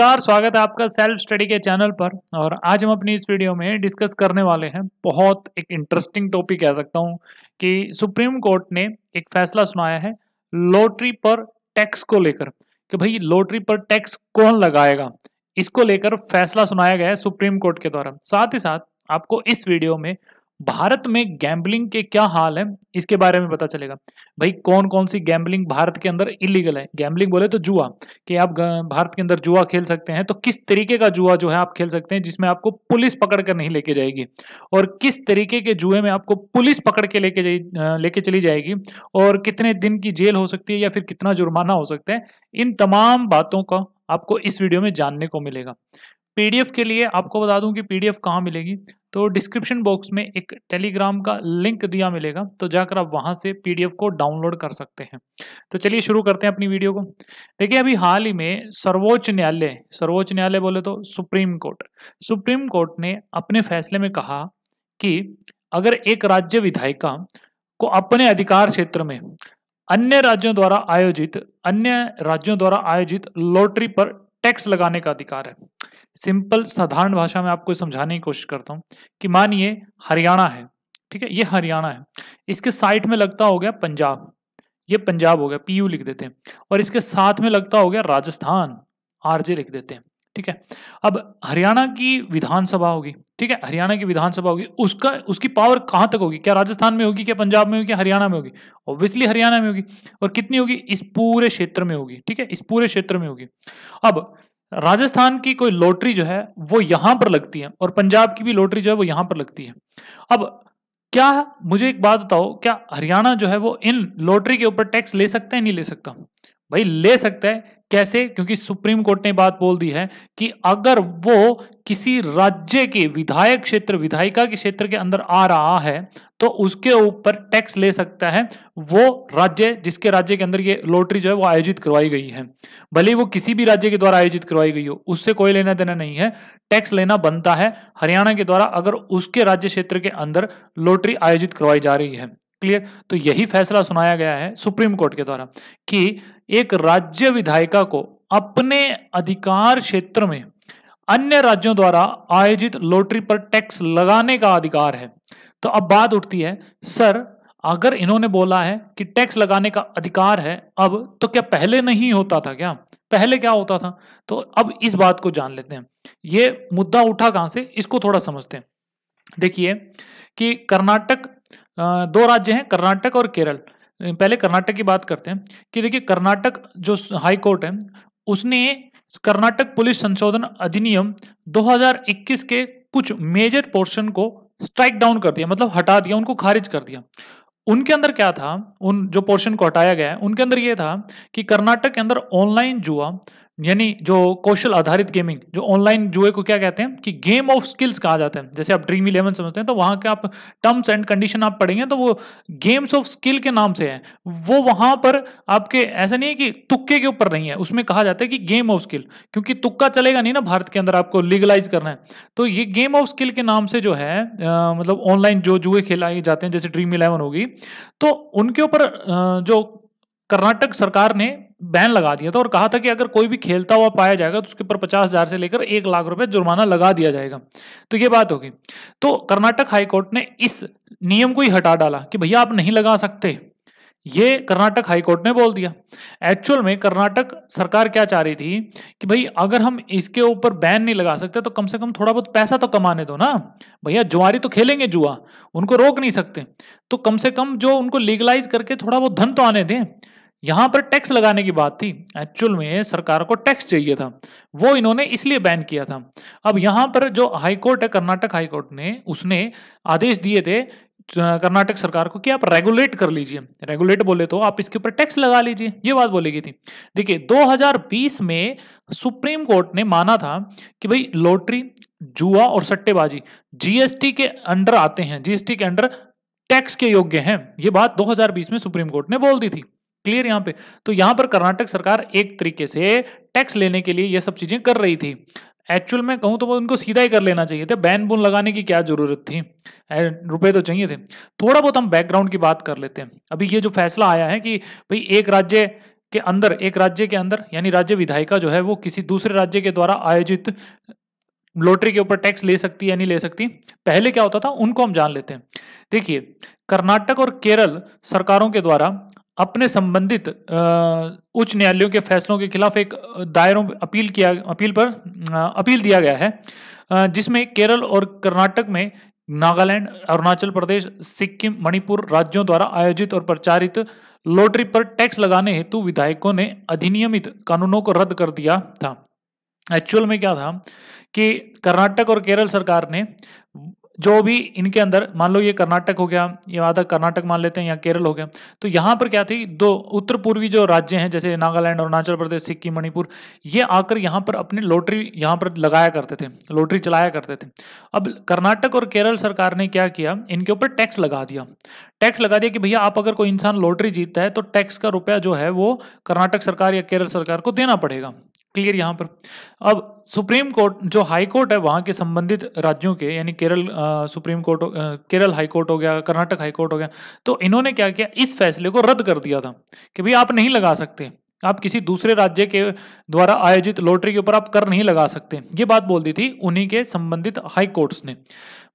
नमस्कार स्वागत है आपका सेल्फ स्टडी के चैनल पर और आज हम अपनी इस वीडियो में डिस्कस करने वाले हैं बहुत एक इंटरेस्टिंग टॉपिक कह सकता हूं कि सुप्रीम कोर्ट ने एक फैसला सुनाया है लॉटरी पर टैक्स को लेकर कि भाई लॉटरी पर टैक्स कौन लगाएगा इसको लेकर फैसला सुनाया गया है सुप्रीम कोर्ट के द्वारा साथ ही साथ आपको इस वीडियो में भारत में गैम्बलिंग के क्या हाल है इसके बारे में पता चलेगा भाई कौन कौन सी गैम्बलिंग भारत के अंदर इलीगल है गैम्बलिंग बोले तो जुआ कि आप भारत के अंदर जुआ खेल सकते हैं तो किस तरीके का जुआ जो है आप खेल सकते हैं जिसमें आपको पुलिस पकड़ कर नहीं लेके जाएगी और किस तरीके के जुए में आपको पुलिस पकड़ के लेके लेके चली जाएगी और कितने दिन की जेल हो सकती है या फिर कितना जुर्माना हो सकता है इन तमाम बातों का आपको इस वीडियो में जानने को मिलेगा पीडीएफ के लिए आपको बता दूं कि पीडीएफ कहाँ मिलेगी तो डिस्क्रिप्शन बॉक्स में एक टेलीग्राम का लिंक दिया मिलेगा तो जाकर आप वहाँ से पीडीएफ को डाउनलोड कर सकते हैं तो चलिए शुरू करते हैं अपनी वीडियो को देखिए अभी हाल ही में सर्वोच्च न्यायालय सर्वोच्च न्यायालय बोले तो सुप्रीम कोर्ट सुप्रीम कोर्ट ने अपने फैसले में कहा कि अगर एक राज्य विधायिका को अपने अधिकार क्षेत्र में अन्य राज्यों द्वारा आयोजित अन्य राज्यों द्वारा आयोजित लॉटरी पर टैक्स लगाने का अधिकार है सिंपल साधारण भाषा में आपको समझाने की कोशिश करता हूँ कि मानिए हरियाणा है ठीक है ये हरियाणा है इसके साइड में लगता हो गया पंजाब ये पंजाब हो गया पीयू लिख देते हैं और इसके साथ में लगता हो गया राजस्थान आरजे लिख देते हैं ठीक है अब हरियाणा की विधानसभा होगी ठीक है हरियाणा की विधानसभा होगी उसका उसकी पावर कहाँ तक होगी क्या राजस्थान में होगी क्या पंजाब में होगी क्या हरियाणा में होगी ऑब्वियसली हरियाणा में होगी और कितनी होगी इस पूरे क्षेत्र में होगी ठीक है इस पूरे क्षेत्र में होगी अब राजस्थान की कोई लॉटरी जो है वो यहां पर लगती है और पंजाब की भी लॉटरी जो है वो यहां पर लगती है अब क्या मुझे एक बात बताओ क्या हरियाणा जो है वो इन लॉटरी के ऊपर टैक्स ले सकता है नहीं ले सकता भाई ले सकता है कैसे क्योंकि सुप्रीम कोर्ट ने बात बोल दी है कि अगर वो किसी राज्य के विधायक क्षेत्र विधायिका के क्षेत्र के अंदर आ रहा है तो उसके ऊपर टैक्स ले सकता है वो राज्य जिसके राज्य के अंदर ये लॉटरी जो है वो आयोजित करवाई गई है भले वो किसी भी राज्य के द्वारा आयोजित करवाई गई हो उससे कोई लेना देना नहीं है टैक्स लेना बनता है हरियाणा के द्वारा अगर उसके राज्य क्षेत्र के अंदर लॉटरी आयोजित करवाई जा रही है क्लियर तो यही फैसला सुनाया गया है सुप्रीम कोर्ट के द्वारा कि एक राज्य विधायिका को अपने अधिकार क्षेत्र में अन्य राज्यों द्वारा आयोजित लॉटरी पर टैक्स लगाने का अधिकार है तो अब बात उठती है सर अगर इन्होंने बोला है कि टैक्स लगाने का अधिकार है अब तो क्या पहले नहीं होता था क्या पहले क्या होता था तो अब इस बात को जान लेते हैं ये मुद्दा उठा कहां से इसको थोड़ा समझते हैं देखिए कि कर्नाटक दो राज्य हैं कर्नाटक और केरल पहले कर्नाटक की बात करते हैं कि देखिए कर्नाटक जो हाई कोर्ट है उसने कर्नाटक पुलिस संशोधन अधिनियम 2021 के कुछ मेजर पोर्शन को स्ट्राइक डाउन कर दिया मतलब हटा दिया उनको खारिज कर दिया उनके अंदर क्या था उन जो पोर्शन को हटाया गया है उनके अंदर यह था कि कर्नाटक के अंदर ऑनलाइन जुआ यानी जो कौशल आधारित गेमिंग जो ऑनलाइन जुए को क्या कहते हैं कि गेम ऑफ स्किल्स कहा जाता है जैसे आप ड्रीम इलेवन समझते हैं तो वहाँ के आप टर्म्स एंड कंडीशन आप पढ़ेंगे तो वो गेम्स ऑफ स्किल के नाम से हैं वो वहाँ पर आपके ऐसा नहीं है कि तुक्के के ऊपर नहीं है उसमें कहा जाता है कि गेम ऑफ स्किल क्योंकि तुक्का चलेगा नहीं ना भारत के अंदर आपको लीगलाइज करना है तो ये गेम ऑफ स्किल के नाम से जो है आ, मतलब ऑनलाइन जो जुए खेलाए जाते हैं जैसे ड्रीम इलेवन होगी तो उनके ऊपर जो कर्नाटक सरकार ने बैन लगा दिया था और कहा था कि अगर कोई भी खेलता हुआ पाया जाएगा तो उसके ऊपर पचास हजार से लेकर एक लाख रुपए जुर्माना लगा दिया जाएगा तो ये बात होगी तो कर्नाटक हाईकोर्ट ने इस नियम को ही हटा डाला कि भैया आप नहीं लगा सकते ये कर्नाटक हाईकोर्ट ने बोल दिया एक्चुअल में कर्नाटक सरकार क्या चाह रही थी कि भाई अगर हम इसके ऊपर बैन नहीं लगा सकते तो कम से कम थोड़ा बहुत पैसा तो कमाने दो ना भैया जुआरी तो खेलेंगे जुआ उनको रोक नहीं सकते तो कम से कम जो उनको लीगलाइज करके थोड़ा बहुत धन तो आने दें यहां पर टैक्स लगाने की बात थी एक्चुअल में सरकार को टैक्स चाहिए था वो इन्होंने इसलिए बैन किया था अब यहां पर जो हाईकोर्ट है कर्नाटक हाईकोर्ट ने उसने आदेश दिए थे कर्नाटक सरकार को कि आप रेगुलेट कर लीजिए रेगुलेट बोले तो आप इसके ऊपर टैक्स लगा लीजिए ये बात बोली गई थी देखिए 2020 में सुप्रीम कोर्ट ने माना था कि भाई लॉटरी जुआ और सट्टेबाजी जीएसटी के अंडर आते हैं जीएसटी के अंडर टैक्स के योग्य हैं ये बात 2020 में सुप्रीम कोर्ट ने बोल दी थी क्लियर यहां पे तो यहां पर कर्नाटक सरकार एक तरीके से टैक्स लेने के लिए ये सब चीजें कर रही थी एक्चुअल में कहूँ तो वो उनको सीधा ही कर लेना चाहिए थे बैन बून लगाने की क्या जरूरत थी रुपए तो चाहिए थे थोड़ा बहुत हम बैकग्राउंड की बात कर लेते हैं अभी ये जो फैसला आया है कि भाई एक राज्य के अंदर एक राज्य के अंदर यानी राज्य विधायिका जो है वो किसी दूसरे राज्य के द्वारा आयोजित लॉटरी के ऊपर टैक्स ले सकती है या नहीं ले सकती पहले क्या होता था उनको हम जान लेते हैं देखिए कर्नाटक और केरल सरकारों के द्वारा अपने संबंधित उच्च न्यायालयों के फैसलों के खिलाफ एक दायरों अपील किया अपील पर अपील दिया गया है जिसमें केरल और कर्नाटक में नागालैंड अरुणाचल प्रदेश सिक्किम मणिपुर राज्यों द्वारा आयोजित और प्रचारित लॉटरी पर टैक्स लगाने हेतु विधायकों ने अधिनियमित कानूनों को रद्द कर दिया था एक्चुअल में क्या था कि कर्नाटक और केरल सरकार ने जो भी इनके अंदर मान लो ये कर्नाटक हो गया ये आधा कर्नाटक मान लेते हैं या केरल हो गया तो यहाँ पर क्या थी दो उत्तर पूर्वी जो राज्य हैं जैसे नागालैंड अरुणाचल प्रदेश सिक्किम मणिपुर ये आकर यहाँ पर अपनी लॉटरी यहाँ पर लगाया करते थे लॉटरी चलाया करते थे अब कर्नाटक और केरल सरकार ने क्या किया इनके ऊपर टैक्स लगा दिया टैक्स लगा दिया कि भैया आप अगर कोई इंसान लॉटरी जीतता है तो टैक्स का रुपया जो है वो कर्नाटक सरकार या केरल सरकार को देना पड़ेगा क्लियर यहाँ पर अब सुप्रीम कोर्ट जो हाई कोर्ट है वहाँ के संबंधित राज्यों के यानी केरल आ, सुप्रीम कोर्ट आ, केरल हाई कोर्ट हो गया कर्नाटक हाई कोर्ट हो गया तो इन्होंने क्या किया इस फैसले को रद्द कर दिया था कि भाई आप नहीं लगा सकते आप किसी दूसरे राज्य के द्वारा आयोजित लॉटरी के ऊपर आप कर नहीं लगा सकते ये बात बोल दी थी उन्हीं के संबंधित हाई कोर्ट्स ने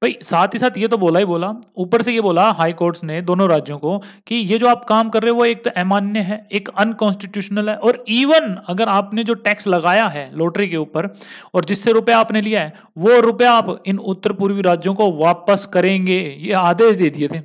भाई साथ ही साथ ये तो बोला ही बोला ऊपर से ये बोला हाई कोर्ट्स ने दोनों राज्यों को कि ये जो आप काम कर रहे हो वो एक तो अमान्य है एक अनकॉन्स्टिट्यूशनल है और इवन अगर आपने जो टैक्स लगाया है लॉटरी के ऊपर और जिससे रुपया आपने लिया है वो रुपया आप इन उत्तर पूर्वी राज्यों को वापस करेंगे ये आदेश दे दिए थे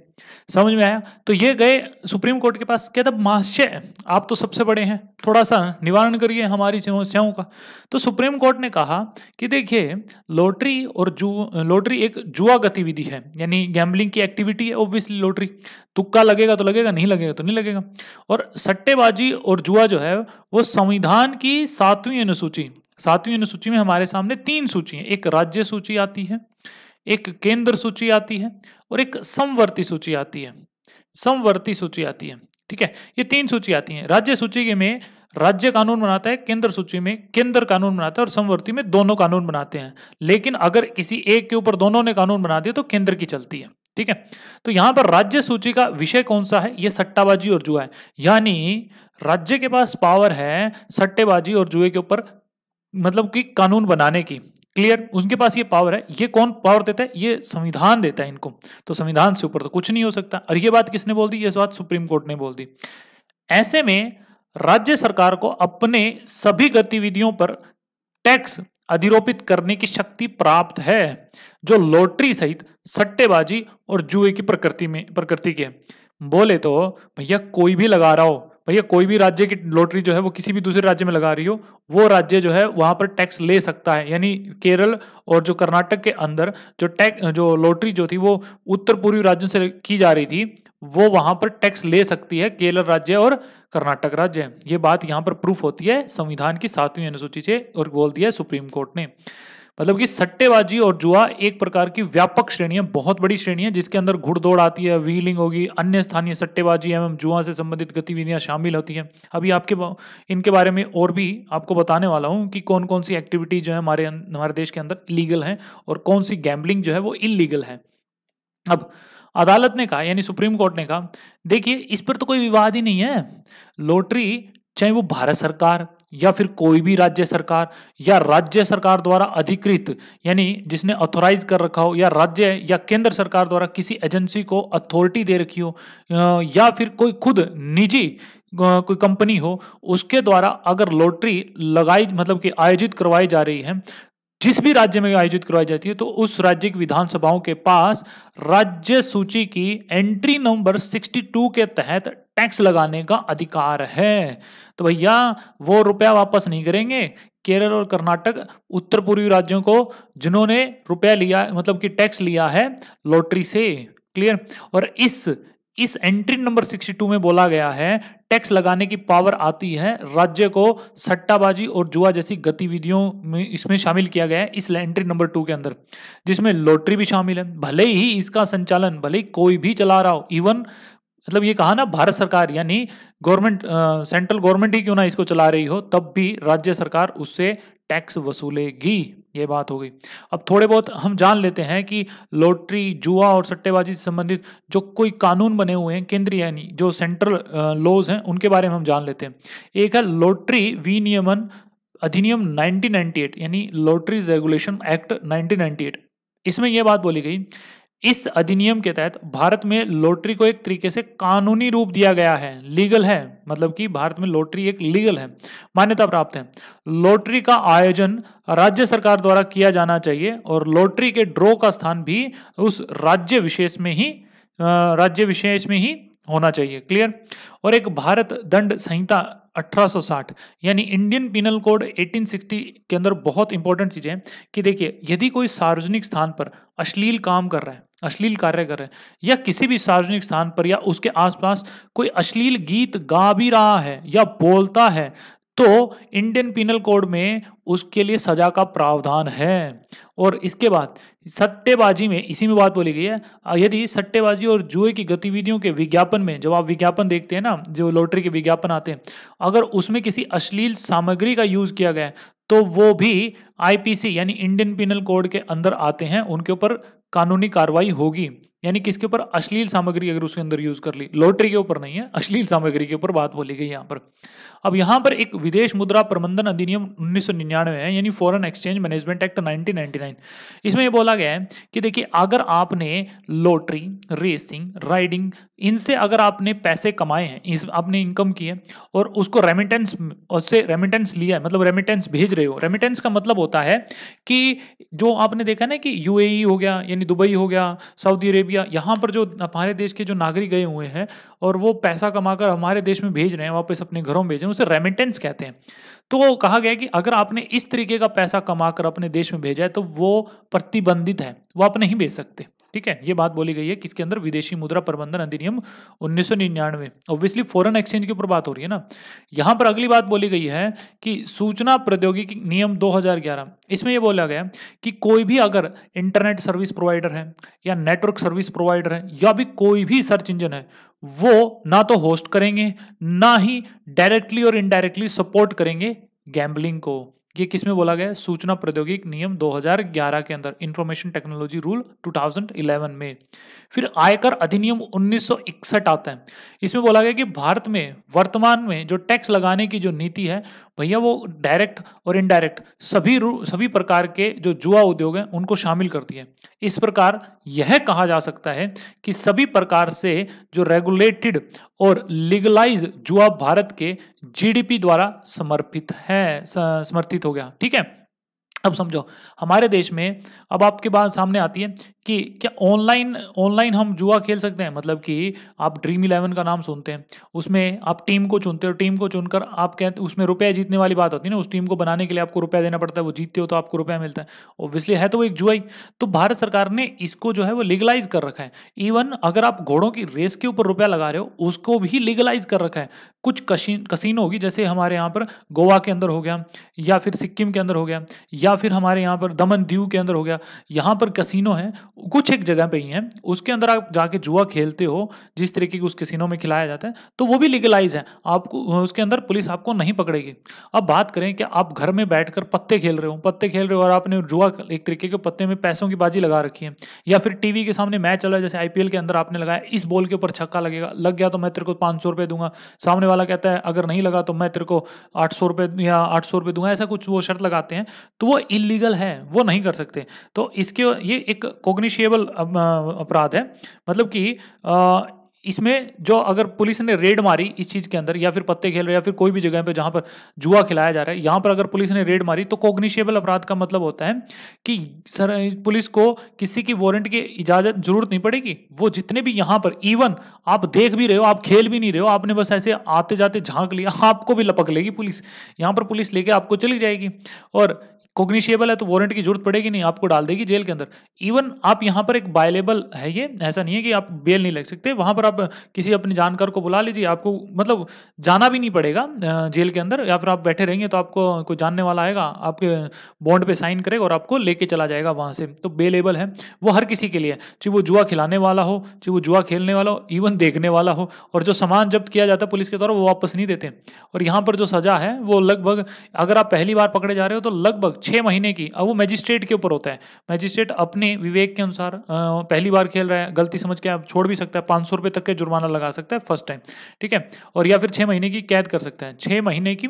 समझ में आया तो ये गए सुप्रीम कोर्ट के पास क्या था महाशय आप तो सबसे बड़े हैं थोड़ा सा निवारण करिए हमारी समस्याओं का तो सुप्रीम कोर्ट ने कहा कि देखिए लॉटरी और जू लॉटरी एक जुआ जुआ गतिविधि है यानी गैम्बलिंग की एक्टिविटी है ओब्वियसली लॉटरी तुक्का लगेगा तो लगेगा नहीं लगेगा तो नहीं लगेगा और सट्टेबाजी और जुआ जो है वो संविधान की सातवीं अनुसूची सातवीं अनुसूची में हमारे सामने तीन सूची है एक राज्य सूची आती है एक केंद्र सूची आती है और एक समवर्ती सूची आती है समवर्ती सूची आती है ठीक है ये तीन सूची आती है राज्य सूची में राज्य कानून बनाता है केंद्र सूची में केंद्र कानून बनाता है और समवर्ती में दोनों कानून बनाते हैं लेकिन अगर किसी एक के ऊपर दोनों ने कानून बना दिया तो केंद्र की चलती है ठीक है तो यहां पर राज्य सूची का विषय कौन सा है यह सट्टाबाजी और जुआ है यानी राज्य के पास पावर है सट्टेबाजी और जुए के ऊपर मतलब कि कानून बनाने की क्लियर उनके पास ये पावर है ये कौन पावर देता है ये संविधान देता है इनको तो संविधान से ऊपर तो कुछ नहीं हो सकता और ये बात किसने बोल दी ये बात सुप्रीम कोर्ट ने बोल दी ऐसे में राज्य सरकार को अपने सभी गतिविधियों पर टैक्स अधिरोपित करने की शक्ति प्राप्त है जो लॉटरी सहित सट्टेबाजी और जुए की प्रकृति में प्रकृति के बोले तो भैया कोई भी लगा रहा हो भैया कोई भी राज्य की लॉटरी जो है वो किसी भी दूसरे राज्य में लगा रही हो वो राज्य जो है वहां पर टैक्स ले सकता है यानी केरल और जो कर्नाटक के अंदर जो टैक्स जो लॉटरी जो थी वो उत्तर पूर्वी राज्यों से की जा रही थी वो वहां पर टैक्स ले सकती है केरल राज्य और कर्नाटक राज्य है ये बात यहाँ पर प्रूफ होती है संविधान की सातवीं अनुसूची से और बोल दिया है सुप्रीम कोर्ट ने मतलब कि सट्टेबाजी और जुआ एक प्रकार की व्यापक श्रेणी है बहुत बड़ी श्रेणी है जिसके अंदर घुड़दौड़ आती है व्हीलिंग होगी अन्य स्थानीय सट्टेबाजी एवं जुआ से संबंधित गतिविधियां शामिल होती हैं अभी आपके इनके बारे में और भी आपको बताने वाला हूं कि कौन कौन सी एक्टिविटी जो है हमारे अं, हमारे देश के अंदर इलीगल है और कौन सी गैम्बलिंग जो है वो इलीगल है अब अदालत ने कहा यानी सुप्रीम कोर्ट ने कहा देखिए इस पर तो कोई विवाद ही नहीं है लॉटरी चाहे वो भारत सरकार या फिर कोई भी राज्य सरकार या राज्य सरकार द्वारा अधिकृत यानी जिसने अथोराइज कर रखा हो या राज्य या केंद्र सरकार द्वारा किसी एजेंसी को अथॉरिटी दे रखी हो या फिर कोई खुद निजी कोई कंपनी हो उसके द्वारा अगर लॉटरी लगाई मतलब कि आयोजित करवाई जा रही है जिस भी राज्य में आयोजित करवाई जाती है तो उस राज्य की विधानसभाओं के पास राज्य सूची की एंट्री नंबर 62 के तहत टैक्स लगाने का अधिकार है तो भैया वो रुपया वापस नहीं करेंगे केरल और कर्नाटक उत्तर पूर्वी राज्यों को जिन्होंने रुपया लिया मतलब कि टैक्स लिया है लॉटरी से क्लियर और इस इस एंट्री नंबर 62 में बोला गया है टैक्स लगाने की पावर आती है राज्य को सट्टाबाजी और जुआ जैसी गतिविधियों में इसमें शामिल किया गया है इस एंट्री नंबर टू के अंदर जिसमें लॉटरी भी शामिल है भले ही इसका संचालन भले ही कोई भी चला रहा हो इवन मतलब ये कहा ना भारत सरकार यानी गवर्नमेंट सेंट्रल गवर्नमेंट ही क्यों ना इसको चला रही हो तब भी राज्य सरकार उससे टैक्स वसूलेगी ये बात हो गई अब थोड़े बहुत हम जान लेते हैं कि लॉटरी जुआ और सट्टेबाजी से संबंधित जो कोई कानून बने हुए हैं केंद्रीय यानी जो सेंट्रल लॉज हैं उनके बारे में हम जान लेते हैं एक है लॉटरी विनियमन अधिनियम 1998 यानी लॉटरीज रेगुलेशन एक्ट 1998 इसमें यह बात बोली गई इस अधिनियम के तहत भारत में लॉटरी को एक तरीके से कानूनी रूप दिया गया है लीगल है मतलब कि भारत में लॉटरी एक लीगल है मान्यता प्राप्त है लॉटरी का आयोजन राज्य सरकार द्वारा किया जाना चाहिए और लॉटरी के ड्रॉ का स्थान भी उस राज्य विशेष में ही राज्य विशेष में ही होना चाहिए क्लियर और एक भारत दंड संहिता 1860 यानी इंडियन पिनल कोड 1860 के अंदर बहुत इंपॉर्टेंट चीजें कि देखिए यदि कोई सार्वजनिक स्थान पर अश्लील काम कर रहा है अश्लील कार्य कर रहे हैं या किसी भी सार्वजनिक स्थान पर या उसके आसपास कोई अश्लील गीत गा भी रहा है या बोलता है तो इंडियन पिनल कोड में उसके लिए सजा का प्रावधान है और इसके बाद सट्टेबाजी में इसी में बात बोली गई है यदि सट्टेबाजी और जुए की गतिविधियों के विज्ञापन में जब आप विज्ञापन देखते हैं ना जो लॉटरी के विज्ञापन आते हैं अगर उसमें किसी अश्लील सामग्री का यूज किया गया तो वो भी आईपीसी यानी इंडियन पिनल कोड के अंदर आते हैं उनके ऊपर कानूनी कार्रवाई होगी यानी किसके ऊपर अश्लील सामग्री अगर उसके अंदर यूज कर ली लॉटरी के ऊपर नहीं है अश्लील सामग्री के ऊपर बात बोली गई यहाँ पर अब यहाँ पर एक विदेश मुद्रा प्रबंधन अधिनियम 1999 है यानी फॉरेन एक्सचेंज मैनेजमेंट एक्ट 1999 इसमें ये बोला गया है कि देखिए अगर आपने लॉटरी रेसिंग राइडिंग इनसे अगर आपने पैसे कमाए हैं इस आपने इनकम की है और उसको रेमिटेंस उससे रेमिटेंस लिया है मतलब रेमिटेंस भेज रहे हो रेमिटेंस का मतलब होता है कि जो आपने देखा ना कि यूएई e हो गया यानी दुबई हो गया सऊदी अरेबिया या यहाँ पर जो हमारे देश के जो नागरिक गए हुए हैं और वो पैसा कमाकर हमारे देश में भेज रहे हैं वापस अपने घरों में भेज रहे हैं उसे रेमिटेंस कहते हैं तो कहा गया कि अगर आपने इस तरीके का पैसा कमाकर अपने देश में भेजा है तो वो प्रतिबंधित है वो आप नहीं भेज सकते ठीक है ये बात बोली गई है किसके अंदर विदेशी मुद्रा प्रबंधन अधिनियम उन्नीस सौ निन्यानवे ऑब्वियसली फॉरन एक्सचेंज के ऊपर बात हो रही है ना यहां पर अगली बात बोली गई है कि सूचना प्रौद्योगिकी नियम 2011 इसमें यह बोला गया कि कोई भी अगर इंटरनेट सर्विस प्रोवाइडर है या नेटवर्क सर्विस प्रोवाइडर है या भी कोई भी सर्च इंजन है वो ना तो होस्ट करेंगे ना ही डायरेक्टली और इनडायरेक्टली सपोर्ट करेंगे गैम्बलिंग को ये किस में बोला गया सूचना प्रौद्योगिक नियम 2011 के अंदर इंफॉर्मेशन टेक्नोलॉजी रूल 2011 में फिर आयकर अधिनियम 1961 आता है इसमें बोला गया कि भारत में वर्तमान में जो टैक्स लगाने की जो नीति है भैया वो डायरेक्ट और इनडायरेक्ट सभी सभी प्रकार के जो जुआ उद्योग हैं उनको शामिल करती है इस प्रकार यह कहा जा सकता है कि सभी प्रकार से जो रेगुलेटेड और लीगलाइज जुआ भारत के जीडीपी द्वारा समर्पित है समर्थित हो गया ठीक है अब समझो हमारे देश में अब आपके बात सामने आती है कि क्या ऑनलाइन ऑनलाइन हम जुआ खेल सकते हैं मतलब कि आप ड्रीम इलेवन का नाम सुनते हैं उसमें आप टीम को चुनते हो टीम को चुनकर आप कहते उसमें रुपया जीतने वाली बात होती है ना उस टीम को बनाने के लिए आपको रुपया देना पड़ता है वो जीतते हो तो आपको रुपया मिलता है ओब्वियसली है तो वो एक जुआ ही तो भारत सरकार ने इसको जो है वो लीगलाइज कर रखा है इवन अगर आप घोड़ों की रेस के ऊपर रुपया लगा रहे हो उसको भी लीगलाइज कर रखा है कुछ कशीन होगी जैसे हमारे यहाँ पर गोवा के अंदर हो गया या फिर सिक्किम के अंदर हो गया या फिर हमारे यहाँ पर दमन दीव के अंदर हो गया यहाँ पर कसिनो है कुछ एक जगह पे ही है उसके अंदर आप जाके जुआ खेलते हो जिस तरीके की उस कैसीनो में खिलाया जाता है तो वो भी लीगलाइज है आपको उसके अंदर पुलिस आपको नहीं पकड़ेगी अब बात करें कि आप घर में बैठकर पत्ते खेल रहे हो पत्ते खेल रहे हो और आपने जुआ एक तरीके के पत्ते में पैसों की बाजी लगा रखी है या फिर टीवी के सामने मैच चल रहा है जैसे आई के अंदर आपने लगाया इस बॉल के ऊपर छक्का लगेगा लग गया तो मैं तेरे को पाँच सौ दूंगा सामने वाला कहता है अगर नहीं लगा तो मैं तेरे को आठ सौ रुपये या आठ सौ रुपये दूंगा ऐसा कुछ वो शर्त लगाते हैं तो वो इलीगल है वो नहीं कर सकते तो इसके ये एक कोग्नि पनिशेबल अपराध है मतलब कि इसमें जो अगर पुलिस ने रेड मारी इस चीज़ के अंदर या फिर पत्ते खेल रहे या फिर कोई भी जगह पे जहां पर जुआ खिलाया जा रहा है यहां पर अगर पुलिस ने रेड मारी तो कोग्निशियबल अपराध का मतलब होता है कि सर पुलिस को किसी की वारंट की इजाज़त जरूरत नहीं पड़ेगी वो जितने भी यहां पर इवन आप देख भी रहे हो आप खेल भी नहीं रहे हो आपने बस ऐसे आते जाते झांक लिया आपको भी लपक लेगी पुलिस यहां पर पुलिस लेके आपको चली जाएगी और कोग्निशियबल है तो वारंट की जरूरत पड़ेगी नहीं आपको डाल देगी जेल के अंदर इवन आप यहाँ पर एक बायलेबल है ये ऐसा नहीं है कि आप बेल नहीं लग सकते वहाँ पर आप किसी अपने जानकार को बुला लीजिए आपको मतलब जाना भी नहीं पड़ेगा जेल के अंदर या फिर आप बैठे रहेंगे तो आपको कोई जानने वाला आएगा आपके बॉन्ड पर साइन करेगा और आपको लेके चला जाएगा वहाँ से तो बेलेबल है वो हर किसी के लिए चाहे वो जुआ खिलाने वाला हो चाहे वो जुआ खेलने वाला हो इवन देखने वाला हो और जो सामान जब्त किया जाता है पुलिस के द्वारा वो वापस नहीं देते और यहाँ पर जो सज़ा है वो लगभग अगर आप पहली बार पकड़े जा रहे हो तो लगभग छः महीने की अब वो मैजिस्ट्रेट के ऊपर होता है मैजिस्ट्रेट अपने विवेक के अनुसार पहली बार खेल रहा है गलती समझ के आप छोड़ भी सकता है पाँच सौ रुपये तक के जुर्माना लगा सकता है फर्स्ट टाइम ठीक है और या फिर छः महीने की कैद कर सकता है छः महीने की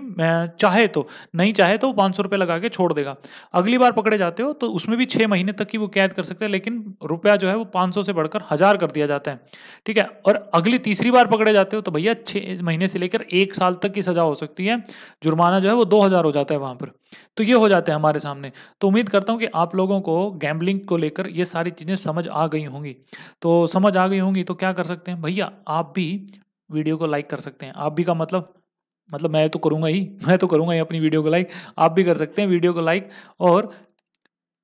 चाहे तो नहीं चाहे तो पाँच सौ रुपये लगा के छोड़ देगा अगली बार पकड़े जाते हो तो उसमें भी छः महीने तक की वो कैद कर सकते हैं लेकिन रुपया जो है वो पाँच सौ से बढ़कर हज़ार कर दिया जाता है ठीक है और अगली तीसरी बार पकड़े जाते हो तो भैया छः महीने से लेकर एक साल तक की सज़ा हो सकती है जुर्माना जो है वो दो हज़ार हो जाता है वहाँ पर तो ये हो जाते हैं हमारे सामने तो उम्मीद करता हूँ कि आप लोगों को गैम्बलिंग को लेकर ये सारी चीज़ें समझ आ गई होंगी तो समझ आ गई होंगी तो क्या कर सकते हैं भैया आप भी वीडियो को लाइक कर सकते हैं आप भी का मतलब मतलब मैं तो करूँगा ही मैं तो करूँगा ही अपनी वीडियो को लाइक आप भी कर सकते हैं वीडियो को लाइक और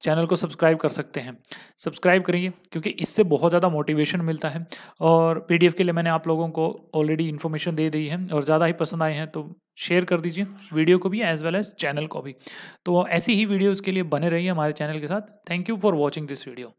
चैनल को सब्सक्राइब कर सकते हैं सब्सक्राइब करिए क्योंकि इससे बहुत ज़्यादा मोटिवेशन मिलता है और पीडीएफ के लिए मैंने आप लोगों को ऑलरेडी इन्फॉर्मेशन दे दी है और ज़्यादा ही पसंद आए हैं तो शेयर कर दीजिए वीडियो को भी एज वेल एज चैनल को भी तो ऐसी ही वीडियोज़ के लिए बने रहिए हमारे चैनल के साथ thank you for watching this video